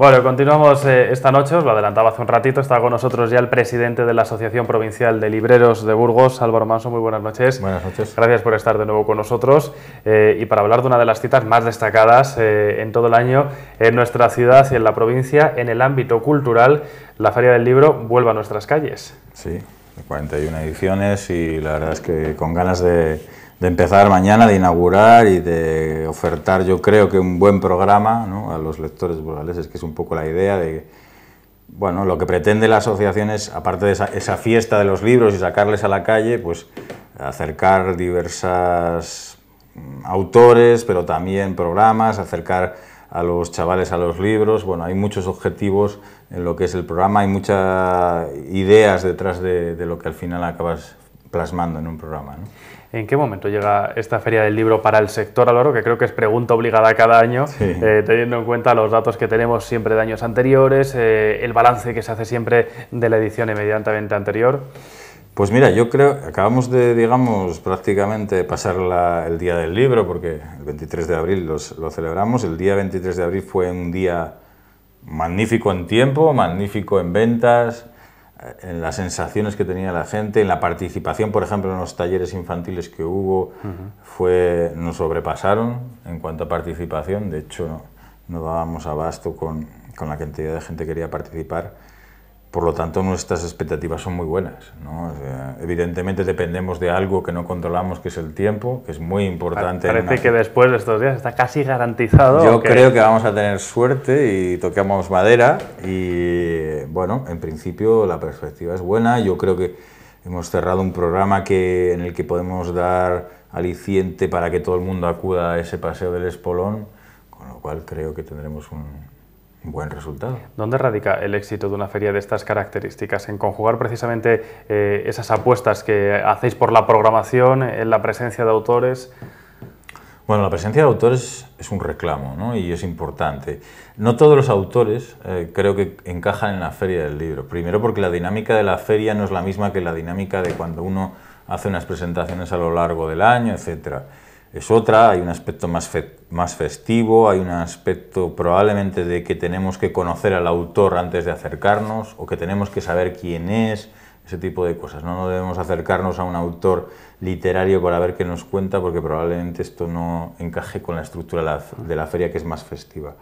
Bueno, continuamos eh, esta noche, os lo adelantaba hace un ratito, está con nosotros ya el presidente de la Asociación Provincial de Libreros de Burgos, Álvaro Manso, muy buenas noches. Buenas noches. Gracias por estar de nuevo con nosotros eh, y para hablar de una de las citas más destacadas eh, en todo el año en nuestra ciudad y en la provincia, en el ámbito cultural, la Feria del Libro vuelve a nuestras calles. Sí, 41 ediciones y la verdad es que con ganas de de empezar mañana, de inaugurar y de ofertar, yo creo que un buen programa a los lectores burgaleses, que es un poco la idea de, bueno, lo que pretende la asociación es, aparte de esa, fiesta de los libros y sacarles a la calle, pues acercar diversas mm, autores, pero también programas, acercar a los chavales a los libros. Bueno, hay muchos objetivos en lo que es el programa, hay muchas ideas detrás de, lo que al final acabas plasmando en un programa. ¿En qué momento llega esta feria del libro para el sector al Que creo que es pregunta obligada cada año, eh, teniendo en cuenta los datos que tenemos siempre de años anteriores, eh, el balance que se hace siempre de la edición inmediatamente anterior. Pues mira, yo creo, acabamos de, digamos, prácticamente pasar el día del libro, porque el 23 de abril lo celebramos. El día 23 de abril fue un día magnífico en tiempo, magnífico en ventas, en las sensaciones que tenía la gente, en la participación, por ejemplo, en los talleres infantiles que hubo, nos sobrepasaron en cuanto a participación, de hecho no, dábamos abasto con, la cantidad de gente que quería participar por lo tanto, nuestras expectativas son muy buenas. evidentemente dependemos de algo que no controlamos, que es el tiempo, que es muy importante. Parece que después de estos días está casi garantizado. Yo creo que vamos a tener suerte y toquemos madera. Y bueno, en principio la perspectiva es buena. Yo creo que hemos cerrado un programa que, en el que podemos dar aliciente para que todo el mundo acuda a ese paseo del Espolón, con lo cual creo que tendremos un, Buen resultado. ¿Dónde radica el éxito de una feria de estas características? En conjugar precisamente eh, esas apuestas que hacéis por la programación, en la presencia de autores. Bueno, la presencia de autores es un reclamo y es importante. No todos los autores eh, creo que encajan en la feria del libro. Primero porque la dinámica de la feria no es la misma que la dinámica de cuando uno hace unas presentaciones a lo largo del año, etcétera es otra, hay un aspecto más, más festivo, hay un aspecto probablemente de que tenemos que conocer al autor antes de acercarnos o que tenemos que saber quién es, ese tipo de cosas. No, no debemos acercarnos a un autor literario para ver qué nos cuenta porque probablemente esto no encaje con la estructura de la feria que es más festiva.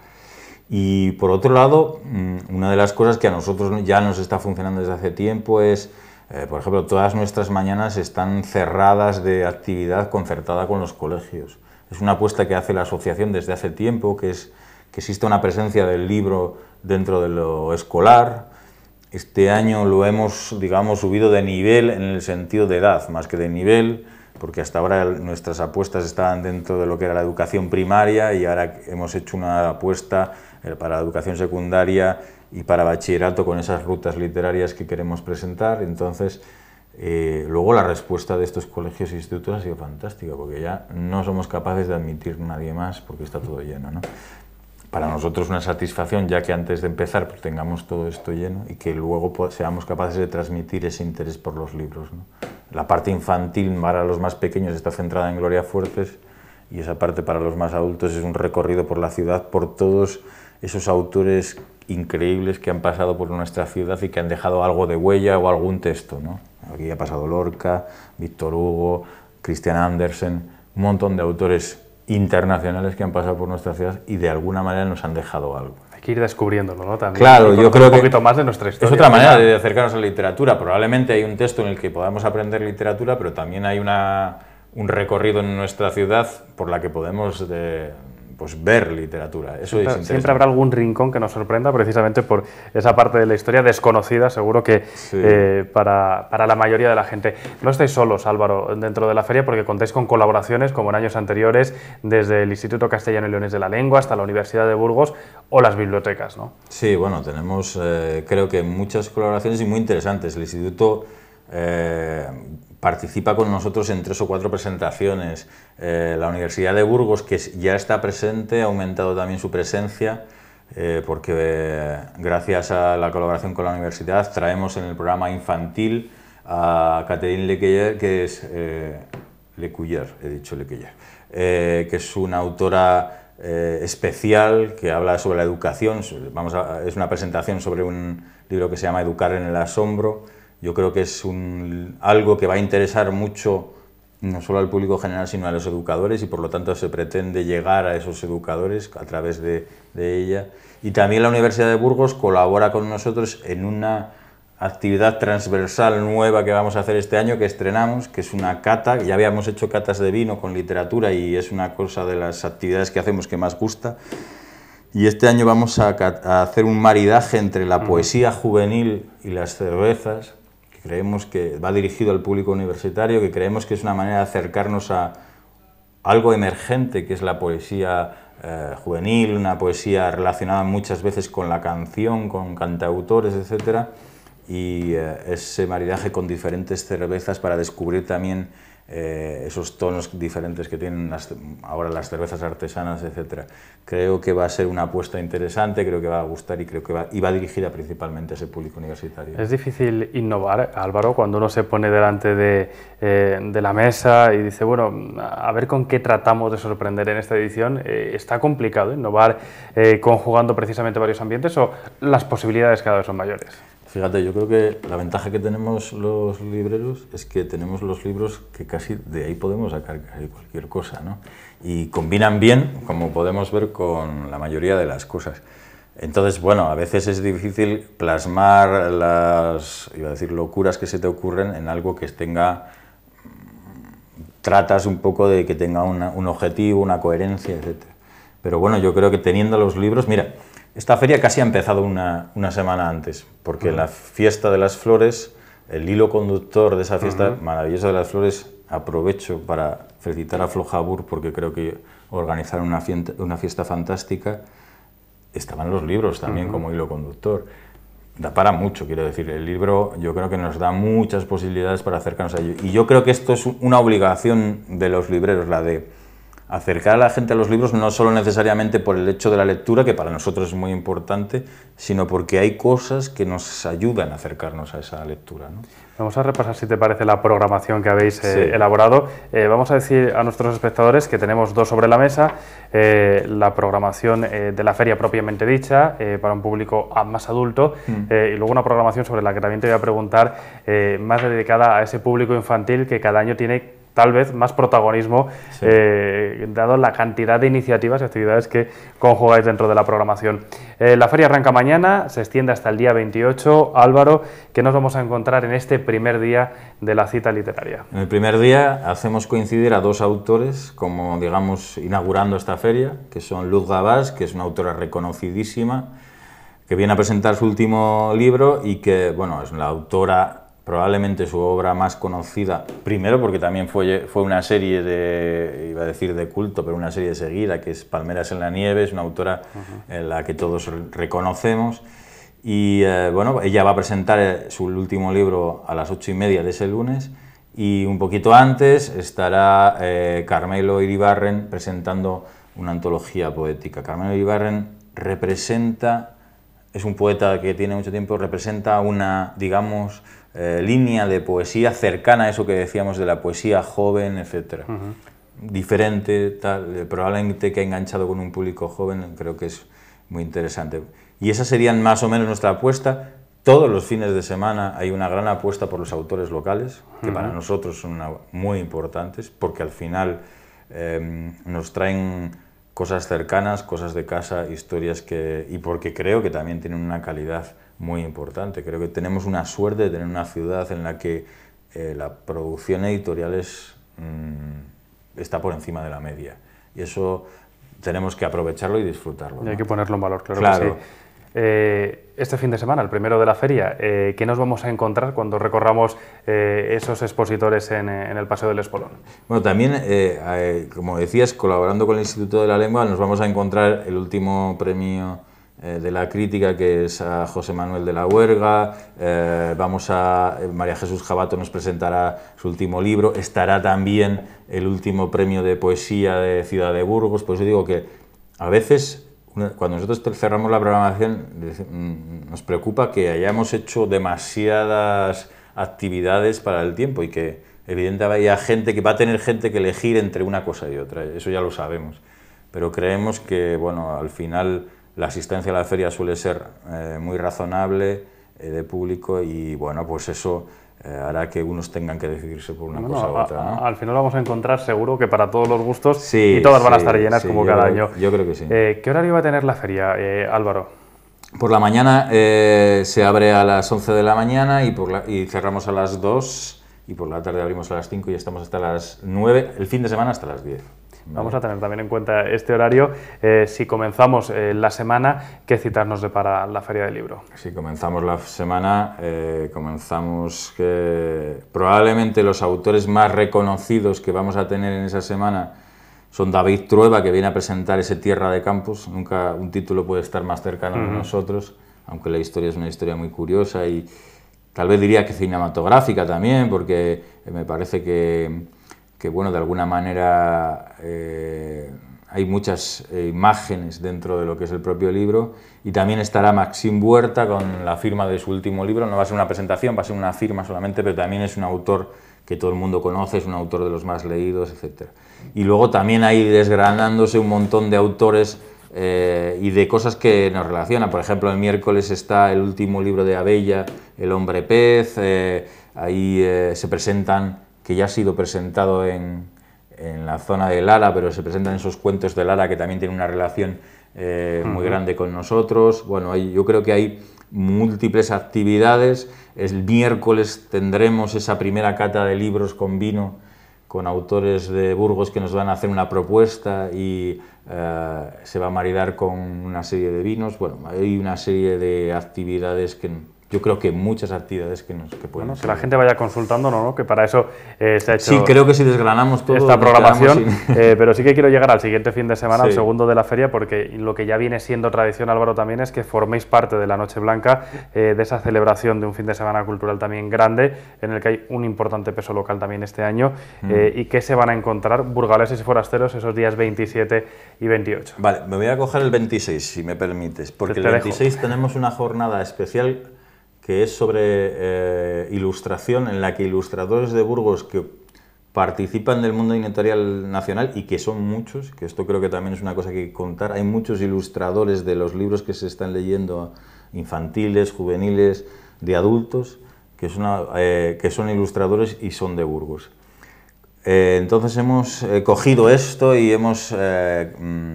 Y por otro lado, mm, una de las cosas que a nosotros ya nos está funcionando desde hace tiempo es eh, por ejemplo, todas nuestras mañanas están cerradas de actividad concertada con los colegios. Es una apuesta que hace la asociación desde hace tiempo, que es que existe una presencia del libro dentro de lo escolar. Este año lo hemos, digamos, subido de nivel en el sentido de edad, más que de nivel, porque hasta ahora nuestras apuestas estaban dentro de lo que era la educación primaria y ahora hemos hecho una apuesta eh, para educación secundaria y para bachillerato con esas rutas literarias que queremos presentar. Entonces, eh, luego la respuesta de estos colegios e institutos ha sido fantástica, porque ya no somos capaces de admitir nadie más porque está todo lleno. Para nosotros una satisfacción, ya que antes de empezar pues, tengamos todo esto lleno y que luego seamos capaces de transmitir ese interés por los libros. La parte infantil para los más pequeños está centrada en Gloria Fuertes y esa parte para los más adultos es un recorrido por la ciudad, por todos esos autores increíbles que han pasado por nuestra ciudad y que han dejado algo de huella o algún texto. ¿no? Aquí ha pasado Lorca, Víctor Hugo, Christian Andersen, un montón de autores internacionales que han pasado por nuestra ciudad y de alguna manera nos han dejado algo. Hay que ir descubriéndolo, ¿no? También, claro, yo creo un poquito más de nuestra historia. Es otra manera de acercarnos a la literatura. Probablemente hay un texto en el que podamos aprender literatura, pero también hay una, un recorrido en nuestra ciudad por la que podemos de, pues ver literatura. Eso siempre, habrá algún rincón que nos sorprenda precisamente por esa parte de la historia desconocida, seguro que eh, para, la mayoría de la gente. No estáis solos, Álvaro, dentro de la feria porque contáis con colaboraciones como en años anteriores, desde el Instituto Castellano y Leones de la Lengua hasta la Universidad de Burgos o las bibliotecas, ¿no? Sí, bueno, tenemos eh, creo que muchas colaboraciones y muy interesantes. El Instituto eh, participa con nosotros en tres o cuatro presentaciones. Eh, la Universidad de Burgos, que ya está presente, ha aumentado también su presencia, eh, porque gracias a la colaboración con la universidad traemos en el programa infantil a Catherine Lequeyer, que es... Lecuyer, he dicho que es una autora especial que habla sobre la educación. Vamos es una presentación sobre un libro que se llama Educar en el asombro, yo creo que es un, algo que va a interesar mucho no solo al público general, sino a los educadores y por lo tanto se pretende llegar a esos educadores a través de, ella. Y también la Universidad de Burgos colabora con nosotros en una actividad transversal nueva que vamos a hacer este año, que estrenamos, que es una cata, ya habíamos hecho catas de vino con literatura y es una cosa de las actividades que hacemos que más gusta. Y este año vamos a hacer un maridaje entre la poesía juvenil y las cervezas, que creemos que va dirigido al público universitario, que creemos que es una manera de acercarnos a algo emergente, que es la poesía eh, juvenil, una poesía relacionada muchas veces con la canción, con cantautores, etc. Y eh, ese maridaje con diferentes cervezas para descubrir también eh, esos tonos diferentes que tienen ahora las cervezas artesanas, etc. Creo que va a ser una apuesta interesante, creo que va a gustar y creo que va, dirigida principalmente a ese público universitario. Es difícil innovar, Álvaro, cuando uno se pone delante eh, de, la mesa y dice, bueno, a ver con qué tratamos de sorprender en esta edición. Eh, está complicado innovar conjugando precisamente varios ambientes o las posibilidades cada vez son mayores. Fíjate, yo creo que la ventaja que tenemos los libreros es que tenemos los libros que casi de ahí podemos sacar cualquier cosa, ¿no? Y combinan bien, como podemos ver, con la mayoría de las cosas. Entonces, bueno, a veces es difícil plasmar las, iba a decir, locuras que se te ocurren en algo que tenga, tratas un poco de que tenga un objetivo, una coherencia, etc. Pero bueno, yo creo que teniendo los libros, mira, esta feria casi ha empezado una, semana antes, porque la fiesta de las flores, el hilo conductor de esa fiesta maravillosa de las flores, aprovecho para felicitar a Flojabur, porque creo que organizaron una fiesta, una fiesta fantástica. Estaban los libros también como hilo conductor. Da para mucho, quiero decir. El libro yo creo que nos da muchas posibilidades para acercarnos a ello. Y yo creo que esto es una obligación de los libreros, la de acercar a la gente a los libros no solo necesariamente por el hecho de la lectura, que para nosotros es muy importante, sino porque hay cosas que nos ayudan a acercarnos a esa lectura. Vamos a repasar, si te parece, la programación que habéis eh, elaborado. Eh, vamos a decir a nuestros espectadores que tenemos dos sobre la mesa. Eh, la programación de la feria propiamente dicha, para un público más adulto, mm. y luego una programación sobre la que también te voy a preguntar, más dedicada a ese público infantil que cada año tiene tal vez más protagonismo, eh, dado la cantidad de iniciativas y actividades que conjugáis dentro de la programación. Eh, la feria arranca mañana, se extiende hasta el día 28. Álvaro, ¿qué nos vamos a encontrar en este primer día de la cita literaria? En el primer día hacemos coincidir a dos autores, como digamos, inaugurando esta feria, que son Luz Gabás, que es una autora reconocidísima, que viene a presentar su último libro y que, bueno, es la autora probablemente su obra más conocida, primero porque también fue, fue una serie de, iba a decir de culto, pero una serie de seguida, que es Palmeras en la Nieve, es una autora en eh, la que todos reconocemos. Y eh, bueno, ella va a presentar eh, su último libro a las ocho y media de ese lunes. Y un poquito antes estará Carmelo Iribarren presentando una antología poética. Carmelo Iribarren representa, es un poeta que tiene mucho tiempo, representa una, digamos, eh, línea de poesía cercana a eso que decíamos de la poesía joven, etc. Diferente, tal, eh, probablemente que ha enganchado con un público joven, creo que es muy interesante. Y esa serían más o menos nuestra apuesta. Todos los fines de semana hay una gran apuesta por los autores locales, que para nosotros son muy importantes, porque al final em, nos traen cosas cercanas, cosas de casa, historias que... y porque creo que también tienen una calidad muy importante. Creo que tenemos una suerte de tener una ciudad en la que eh, la producción editorial es, mm, está por encima de la media. Y eso tenemos que aprovecharlo y disfrutarlo. Y hay que ponerlo en valor, claro. Que sí. Eh, este fin de semana, el primero de la feria, eh, ¿qué nos vamos a encontrar cuando recorramos esos expositores en, el Paseo del Espolón? Bueno, también, como decías, colaborando con el Instituto de la Lengua, nos vamos a encontrar el último premio eh, de la crítica, que es a José Manuel de la Huerga, eh, vamos a, eh, María Jesús Jabato nos presentará su último libro, estará también el último premio de poesía de Ciudad de Burgos, pues yo digo que a veces cuando nosotros cerramos la programación mm, mm, nos preocupa que hayamos hecho demasiadas actividades para el tiempo y que evidentemente haya gente que va a tener gente que elegir entre una cosa y otra, eso ya lo sabemos, pero creemos que bueno, al final la asistencia a la feria suele ser eh, muy razonable eh, de público y bueno, pues eso eh, hará que unos tengan que decidirse por una cosa u otra. Al final vamos a encontrar seguro que para todos los gustos sí, y todas van a estar llenas como cada año. Yo creo que sí. ¿Qué horario va a tener la feria, Álvaro? Por la mañana se abre a las 11 de la mañana y, y cerramos a las 2 y por la tarde abrimos a las 5 y estamos hasta las 9, el fin de semana hasta las 10. Vamos a tener también en cuenta este horario. Eh, si comenzamos eh, la semana, ¿qué citarnos de para la Feria del Libro? Si comenzamos la semana, eh, comenzamos que probablemente los autores más reconocidos que vamos a tener en esa semana son David Trueba, que viene a presentar ese Tierra de Campos. Nunca un título puede estar más cercano a nosotros, aunque la historia es una historia muy curiosa y tal vez diría que cinematográfica también, porque me parece que que bueno, de alguna manera eh, hay muchas eh, imágenes dentro de lo que es el propio libro, y también estará Maxim Huerta con la firma de su último libro, no va a ser una presentación, va a ser una firma solamente, pero también es un autor que todo el mundo conoce, es un autor de los más leídos, etc. Y luego también hay desgranándose un montón de autores eh, y de cosas que nos relacionan. Por ejemplo, el miércoles está el último libro de Abella, El hombre pez, ahí se presentan que ya ha sido presentado en, la zona de Lara, pero se presentan esos cuentos de Lara que también tienen una relación eh, muy grande con nosotros. Bueno, yo creo que hay múltiples actividades. El miércoles tendremos esa primera cata de libros con vino, con autores de Burgos que nos van a hacer una propuesta y eh, se va a maridar con una serie de vinos. Bueno, hay una serie de actividades que yo creo que muchas actividades que nos que pueden bueno, que la gente vaya consultando no, que para eso se ha hecho sí creo que si desgranamos todo esta programación eh, pero sí que quiero llegar al siguiente fin de semana al segundo de la feria porque lo que ya viene siendo tradición Álvaro también es que forméis parte de la Noche Blanca eh, de esa celebración de un fin de semana cultural también grande en el que hay un importante peso local también este año mm. eh, y que se van a encontrar burgaleses y forasteros esos días 27 y 28 vale me voy a coger el 26 si me permites porque el 26 tenemos una jornada especial que es sobre eh, ilustración, en la que ilustradores de Burgos que participan del mundo editorial nacional y que son muchos, que esto creo que también es una cosa que contar, hay muchos ilustradores de los libros que se están leyendo infantiles, juveniles, de adultos, que eh, son, ilustradores y son de Burgos. Eh, entonces hemos cogido esto y hemos mm,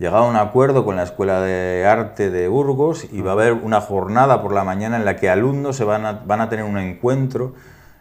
Llegado a un acuerdo con la Escuela de Arte de Burgos y va a haber una jornada por la mañana en la que alumnos se van, a, van a tener un encuentro,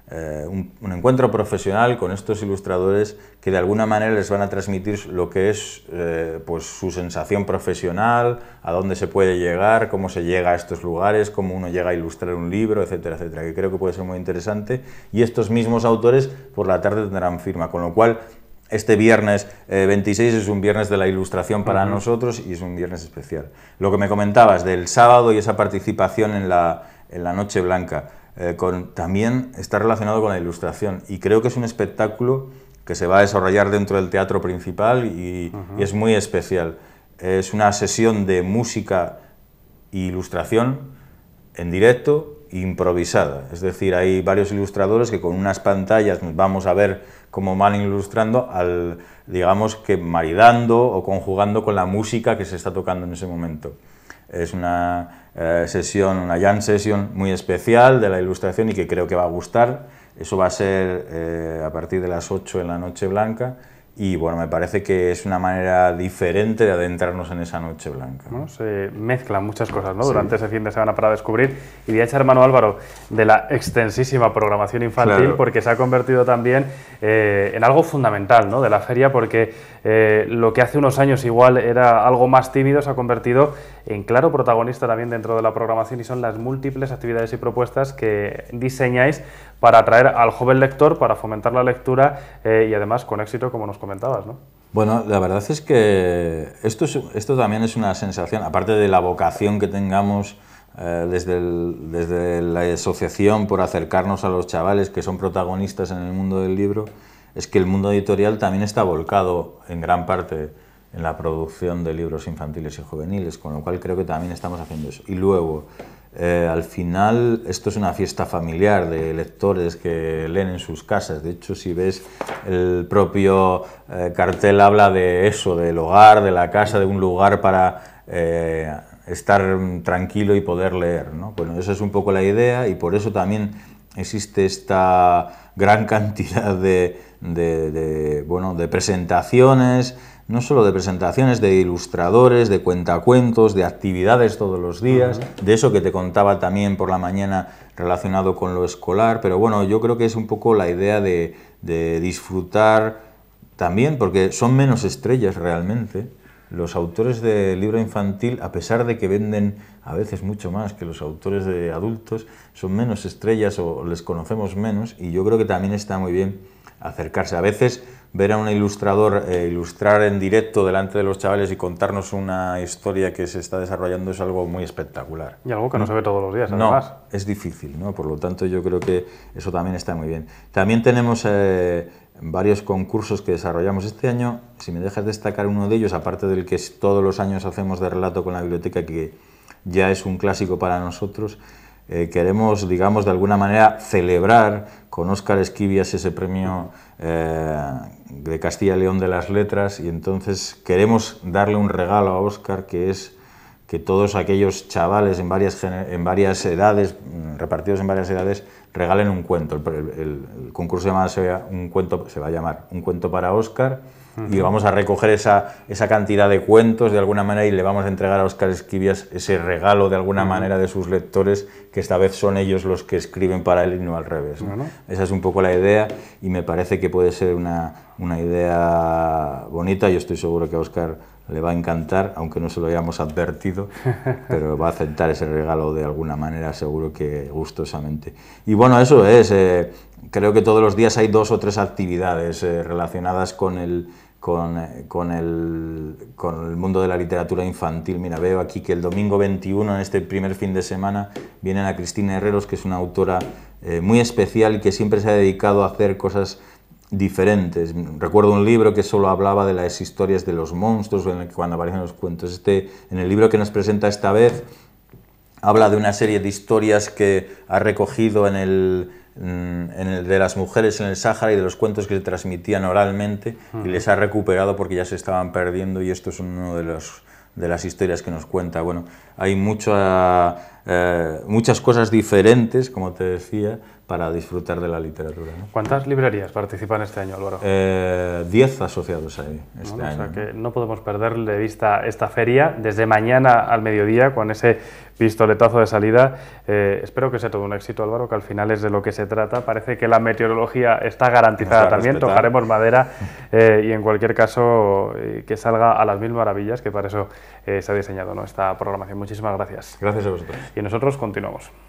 eh, un, encuentro profesional con estos ilustradores que de alguna manera les van a transmitir lo que es eh, pues, su sensación profesional, a dónde se puede llegar, cómo se llega a estos lugares, cómo uno llega a ilustrar un libro, etcétera, etcétera, que creo que puede ser muy interesante. Y estos mismos autores por la tarde tendrán firma, con lo cual este viernes 26 eh, es un viernes de la ilustración para nosotros y es un viernes especial. Lo que me comentabas del sábado y esa participación en la, Noche Blanca, eh, con, también está relacionado con la ilustración y creo que es un espectáculo que se va a desarrollar dentro del teatro principal y, y es muy especial. Es una sesión de música e ilustración en directo improvisada. Es decir, hay varios ilustradores que con unas pantallas vamos a ver como van ilustrando, al, digamos que maridando o conjugando con la música que se está tocando en ese momento. Es una eh, sesión, una jam session muy especial de la ilustración y que creo que va a gustar. Eso va a ser eh, a partir de las 8 en la Noche Blanca y bueno, me parece que es una manera diferente de adentrarnos en esa noche blanca. Se mezclan muchas cosas ¿no? durante ese fin de semana para descubrir. Y voy a echar mano, Álvaro, de la extensísima programación infantil, porque se ha convertido también eh, en algo fundamental ¿no? de la feria, porque eh, lo que hace unos años igual era algo más tímido se ha convertido en claro protagonista también dentro de la programación y son las múltiples actividades y propuestas que diseñáis para atraer al joven lector, para fomentar la lectura eh, y además con éxito, como nos bueno, la verdad es que esto, esto también es una sensación, aparte de la vocación que tengamos eh, desde, desde la asociación por acercarnos a los chavales que son protagonistas en el mundo del libro, es que el mundo editorial también está volcado en gran parte en la producción de libros infantiles y juveniles, con lo cual creo que también estamos haciendo eso. Y luego, eh, al final, esto es una fiesta familiar de lectores que leen en sus casas. De hecho, si ves el propio eh, cartel habla de eso, del hogar, de la casa, de un lugar para eh, estar tranquilo y poder leer. ¿no? Bueno, esa es un poco la idea y por eso también existe esta gran cantidad de bueno, de presentaciones, no solo de presentaciones, de ilustradores, de cuentacuentos, de actividades todos los días, de eso que te contaba también por la mañana relacionado con lo escolar, pero bueno, yo creo que es un poco la idea de, de disfrutar también, porque son menos estrellas realmente. Los autores de libro infantil, a pesar de que venden a veces mucho más que los autores de adultos, son menos estrellas o les conocemos menos y yo creo que también está muy bien acercarse. A veces ver a un ilustrador eh, ilustrar en directo delante de los chavales y contarnos una historia que se está desarrollando es algo muy espectacular. Y algo que no, mm. se ve todos los días, además. No, es difícil, Por lo tanto, yo creo que eso también está muy bien. También tenemos eh, varios concursos que desarrollamos este año. Si me dejas destacar uno de ellos, aparte del que todos los años hacemos de relato con la biblioteca, que ya es un clásico para nosotros, eh, queremos, digamos, de alguna manera celebrar con Óscar Esquivias ese premio eh, de Castilla y León de las Letras y entonces queremos darle un regalo a Óscar que es que todos aquellos chavales en varias, en varias edades, mm, repartidos en varias edades, regalen un cuento. El, el, concurso se, llama, un cuento, se va a llamar Un cuento para Oscar y vamos a recoger esa, esa cantidad de cuentos de alguna manera y le vamos a entregar a Oscar Esquivias ese regalo de alguna manera de sus lectores, que esta vez son ellos los que escriben para él y no al revés. Esa es un poco la idea y me parece que puede ser una, una idea bonita. Yo estoy seguro que a Oscar le va a encantar, aunque no se lo hayamos advertido, pero va a aceptar ese regalo de alguna manera, seguro que gustosamente. Y bueno, eso es. Eh, creo que todos los días hay dos o tres actividades eh, relacionadas eh, con el, con, el, mundo de la literatura infantil. Mira, veo aquí que el domingo 21, en este primer fin de semana, vienen a Cristina Herreros, que es una autora muy especial y que siempre se ha dedicado a hacer cosas diferentes. Recuerdo un libro que solo hablaba de las historias de los monstruos, cuando aparecen los cuentos. Este, en el libro que nos presenta esta vez, habla de una serie de historias que ha recogido mm, en el, de las mujeres en el Sáhara y de los cuentos que se transmitían oralmente y les ha recuperado porque ya se estaban perdiendo y esto es uno de los de las historias que nos cuenta. Bueno, hay mucha eh, muchas cosas diferentes, como te decía, para disfrutar de la literatura. ¿Cuántas librerías participan este año, Álvaro? Eh, diez asociados ahí este no podemos perder de vista esta feria desde mañana al mediodía con ese pistoletazo de salida. Eh, espero que sea todo un éxito, Álvaro, que al final es de lo que se trata. Parece que la meteorología está garantizada también, tocaremos madera eh, y en cualquier caso que salga a las mil maravillas, que para eso se ha diseñado ¿no? esta programación. Muchísimas gracias. Gracias a vosotros y nosotros continuamos.